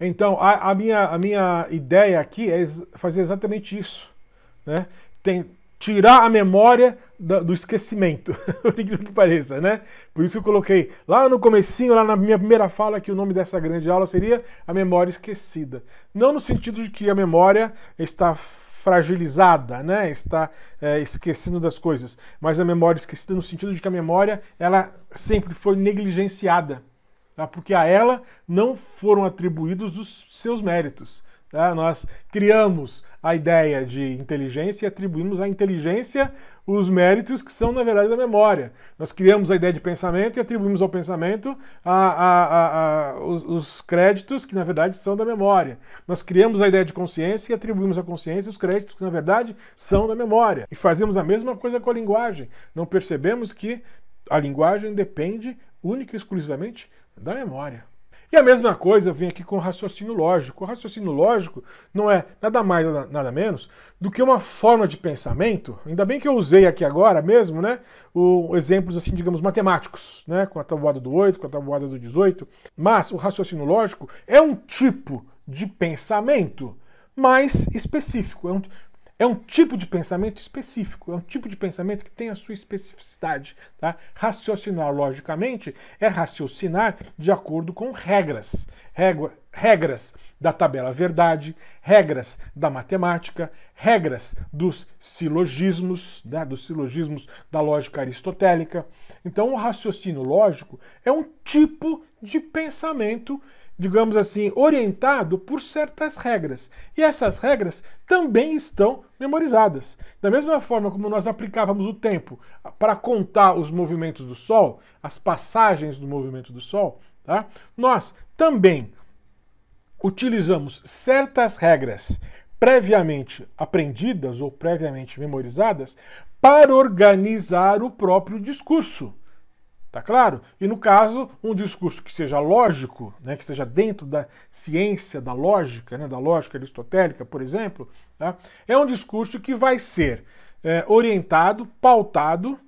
Então, a, a, minha, a minha ideia aqui é fazer exatamente isso. Né? Tem, tirar a memória do esquecimento, por incrível que pareça, né? Por isso eu coloquei lá no comecinho, lá na minha primeira fala, que o nome dessa grande aula seria a memória esquecida. Não no sentido de que a memória está fragilizada, né? Está é, esquecendo das coisas, mas a memória esquecida no sentido de que a memória ela sempre foi negligenciada tá? porque a ela não foram atribuídos os seus méritos. Tá? Nós criamos a ideia de inteligência e atribuímos à inteligência os méritos que são, na verdade, da memória. Nós criamos a ideia de pensamento e atribuímos ao pensamento a, a, a, os, os, créditos que, na verdade, são da memória. Nós criamos a ideia de consciência e atribuímos à consciência os créditos que, na verdade, são da memória. E fazemos a mesma coisa com a linguagem. Não percebemos que a linguagem depende única e exclusivamente da memória. E a mesma coisa vem aqui com o raciocínio lógico. O raciocínio lógico não é nada mais, nada menos do que uma forma de pensamento. Ainda bem que eu usei aqui agora mesmo, né? O, exemplos, assim, digamos, matemáticos, né? Com a tabuada do 8, com a tabuada do 18. Mas o raciocínio lógico é um tipo de pensamento mais específico. É um, é um tipo de pensamento específico, é um tipo de pensamento que tem a sua especificidade. Tá? Raciocinar logicamente é raciocinar de acordo com regras. regras da tabela verdade, regras da matemática, regras dos silogismos, né, dos silogismos da lógica aristotélica. Então, o raciocínio lógico é um tipo de pensamento digamos assim, orientado por certas regras. E essas regras também estão memorizadas. Da mesma forma como nós aplicávamos o tempo para contar os movimentos do Sol, as passagens do movimento do Sol, tá? nós também utilizamos certas regras previamente aprendidas ou previamente memorizadas para organizar o próprio discurso. Tá claro? E no caso, um discurso que seja lógico, né, que seja dentro da ciência da lógica, né, da lógica aristotélica, por exemplo, tá? é um discurso que vai ser é, orientado, pautado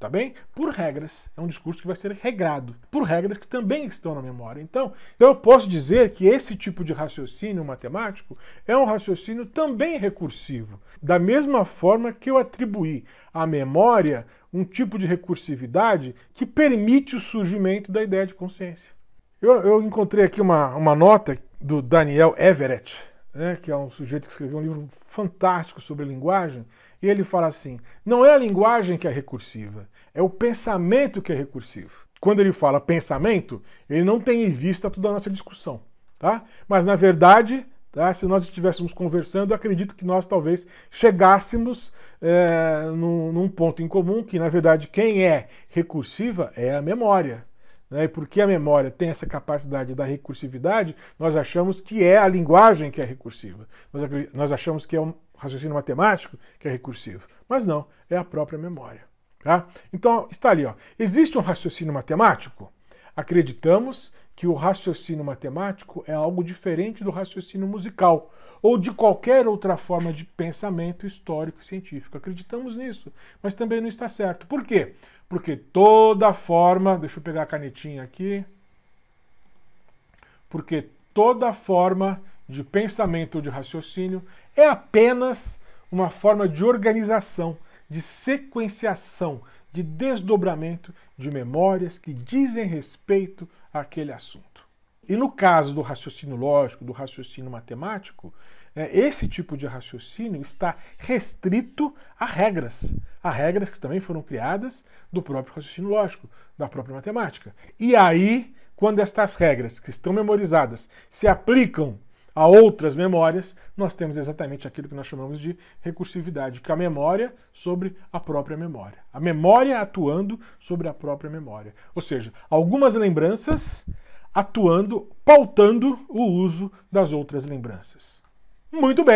tá bem? Por regras. É um discurso que vai ser regrado. Por regras que também estão na memória. Então, então, eu posso dizer que esse tipo de raciocínio matemático é um raciocínio também recursivo. Da mesma forma que eu atribuí à memória um tipo de recursividade que permite o surgimento da ideia de consciência. Eu, eu encontrei aqui uma, uma nota do Daniel Everett, né, que é um sujeito que escreveu um livro fantástico sobre linguagem, e ele fala assim: não é a linguagem que é recursiva, é o pensamento que é recursivo. Quando ele fala pensamento, ele não tem em vista toda a nossa discussão, tá? Mas na verdade, tá, se nós estivéssemos conversando, acredito que nós talvez chegássemos é, num, num ponto em comum que, na verdade, quem é recursiva é a memória. Né? E porque a memória tem essa capacidade da recursividade, nós achamos que é a linguagem que é recursiva. Nós, nós achamos que é um raciocínio matemático que é recursivo. Mas não, é a própria memória. Tá? Então, está ali. Ó. Existe um raciocínio matemático? Acreditamos que o raciocínio matemático é algo diferente do raciocínio musical ou de qualquer outra forma de pensamento histórico e científico. Acreditamos nisso, mas também não está certo. Por quê? Porque toda forma, deixa eu pegar a canetinha aqui. Porque toda forma de pensamento ou de raciocínio é apenas uma forma de organização, de sequenciação, de desdobramento de memórias que dizem respeito àquele assunto. E no caso do raciocínio lógico, do raciocínio matemático, é, esse tipo de raciocínio está restrito a regras, a regras que também foram criadas do próprio raciocínio lógico, da própria matemática. E aí, quando estas regras que estão memorizadas se aplicam a outras memórias, nós temos exatamente aquilo que nós chamamos de recursividade, que é a memória sobre a própria memória. A memória atuando sobre a própria memória. Ou seja, algumas lembranças atuando, pautando o uso das outras lembranças. Muito bem.